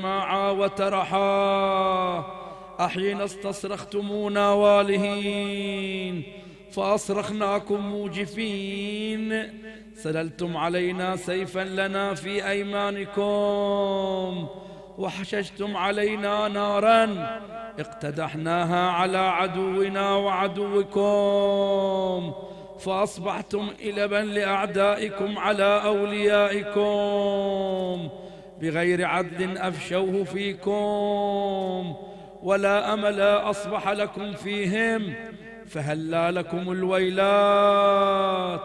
جماعة وترحا أحين استصرختمونا والهين فأصرخناكم موجفين سللتم علينا سيفا لنا في أيمانكم وحششتم علينا نارا اقتدحناها على عدونا وعدوكم فأصبحتم إلبا لأعدائكم على أوليائكم بغير عدل أفشوه فيكم ولا أمل أصبح لكم فيهم فهلا لكم الويلات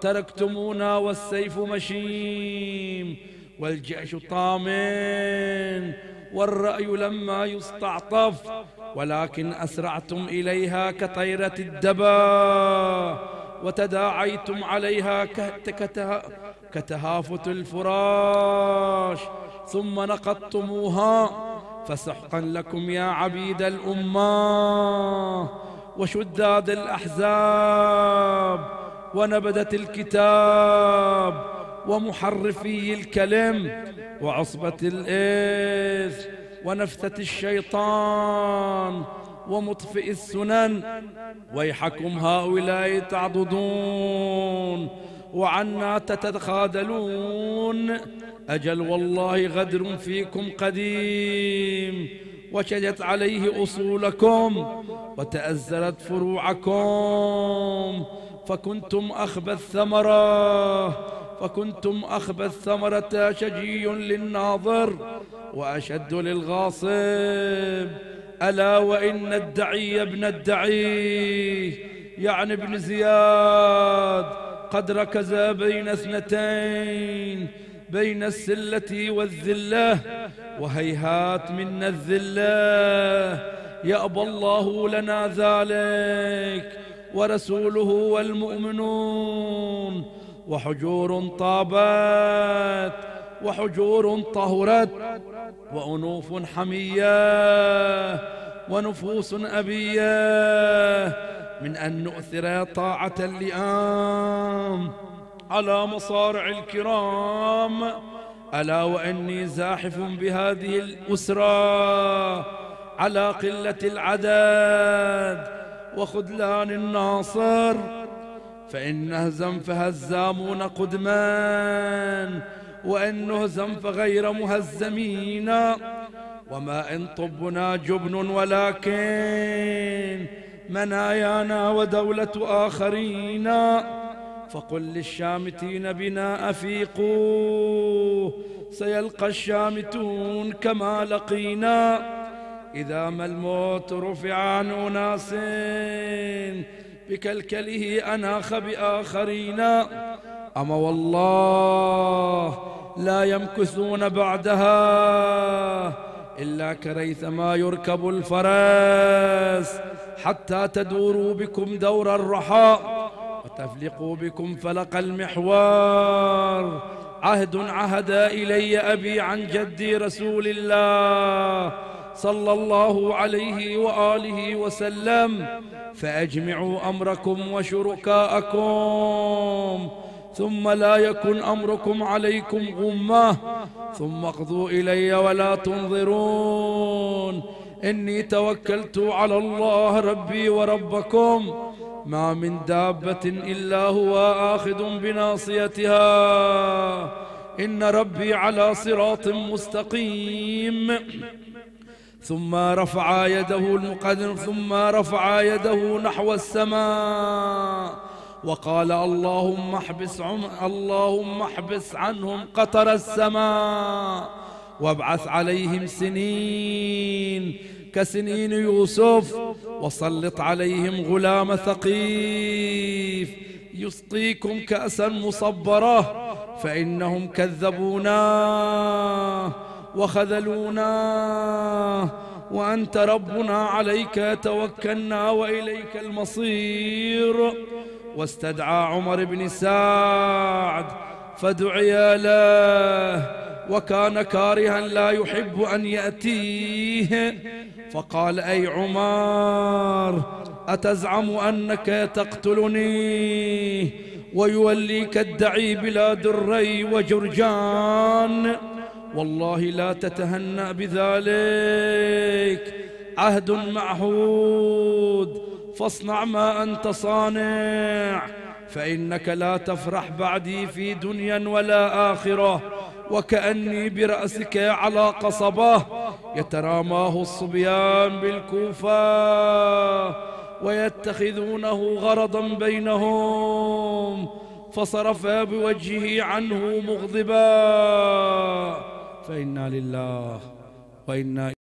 تركتمونا والسيف مشيم والجيش طامن والرأي لما يستعطف ولكن أسرعتم إليها كطيرة الدبا وتداعيتم عليها كتهافت الفراش ثم نقضتموها فسحقا لكم يا عبيد الأمة وشداد الأحزاب ونبدة الكتاب ومحرفي الكلم وعصبة الإث ونفثة الشيطان ومطفئ السنن ويحكم هؤلاء تعضدون وعنا تتخاذلون أجل والله غدر فيكم قديم وشجت عليه أصولكم وتأزلت فروعكم فكنتم أخبى الثمرة فكنتم أخبى الثمرة شجي للناظر وأشد للغاصب ألا وإن الدعي ابن الدعي يعني ابن زياد قد ركز بين اثنتين بين السلة والذلة وهيهات منا الذلة يأبى الله لنا ذلك ورسوله والمؤمنون وحجور طابت وحجور طهرت وأنوف حمية ونفوس أبية من أن نؤثر طاعة اللئام على مصارع الكرام ألا وإني زاحف بهذه الأسرة على قلة العدد وخذلان الناصر فإن نهزم فهزامون قدمان وإن نهزم فغير مهزمين وما إن طبنا جبن ولكن منايانا ودولة آخرين فقل للشامتين بنا أفيقوا سيلقى الشامتون كما لقينا إذا ما الموت رفع عن أناس بكلكله أناخ بآخرين أما والله لا يمكثون بعدها إلا كريثما يركب الفرس حتى تدوروا بكم دور الرحاء وتفلقوا بكم فلق المحوار عهد عهد إلي أبي عن جدي رسول الله صلى الله عليه وآله وسلم فأجمعوا أمركم وشركاءكم ثم لا يكن أمركم عليكم غمة ثم اقضوا إلي ولا تنظرون إني توكلت على الله ربي وربكم ما من دابة إلا هو آخذ بناصيتها إن ربي على صراط مستقيم ثم رفع يده المقدم ثم رفع يده نحو السماء وقال اللهم احبس عم اللهم احبس عنهم قطر السماء وابعث عليهم سنين كسنين يوسف وسلط عليهم غلام ثقيف يسقيكم كأسا مصبرة فإنهم كذبونا وخذلونا وأنت ربنا عليك توكلنا وإليك المصير واستدعى عمر بن سعد فدعي له وكان كارها لا يحب أن يأتيه فقال أي عمر أتزعم أنك تقتلني ويوليك الدعي بلا دري وجرجان والله لا تتهنأ بذلك عهد معهود فاصنع ما أنت صانع فإنك لا تفرح بعدي في دنيا ولا آخرة وكأني برأسك على قصبة يتراماه الصبيان بالكوفة ويتخذونه غرضا بينهم فصرف بوجهه عنه مغضبا فإنا لله وإنا